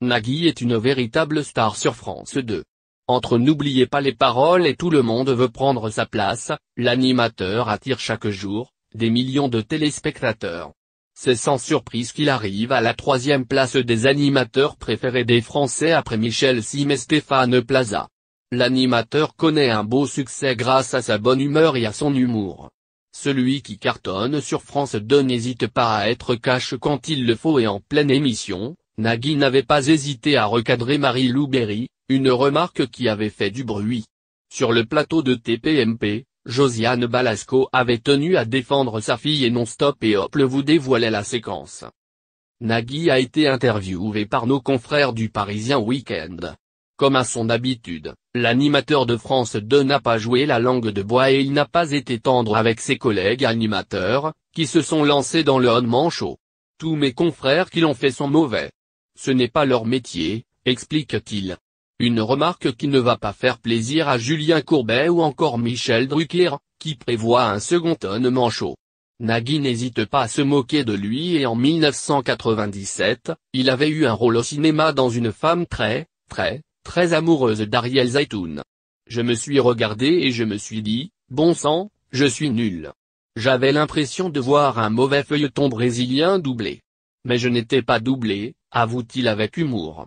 Nagui est une véritable star sur France 2. Entre N'oubliez pas les paroles et Tout le monde veut prendre sa place, l'animateur attire chaque jour, des millions de téléspectateurs. C'est sans surprise qu'il arrive à la troisième place des animateurs préférés des Français après Michel Sim et Stéphane Plaza. L'animateur connaît un beau succès grâce à sa bonne humeur et à son humour. Celui qui cartonne sur France 2 n'hésite pas à être cash quand il le faut et en pleine émission, Nagui n'avait pas hésité à recadrer Marie-Lou une remarque qui avait fait du bruit. Sur le plateau de TPMP, Josiane Balasco avait tenu à défendre sa fille et non-stop et Hop le vous dévoilait la séquence. Nagui a été interviewé par nos confrères du Parisien Weekend. Comme à son habitude, l'animateur de France 2 n'a pas joué la langue de bois et il n'a pas été tendre avec ses collègues animateurs, qui se sont lancés dans le man Manchot. Tous mes confrères qui l'ont fait sont mauvais. Ce n'est pas leur métier, explique-t-il. Une remarque qui ne va pas faire plaisir à Julien Courbet ou encore Michel Drucker, qui prévoit un second tonnement chaud. Nagui n'hésite pas à se moquer de lui et en 1997, il avait eu un rôle au cinéma dans Une femme très, très, très amoureuse d'Ariel Zaitoun. Je me suis regardé et je me suis dit, bon sang, je suis nul. J'avais l'impression de voir un mauvais feuilleton brésilien doublé. Mais je n'étais pas doublé, avoue-t-il avec humour.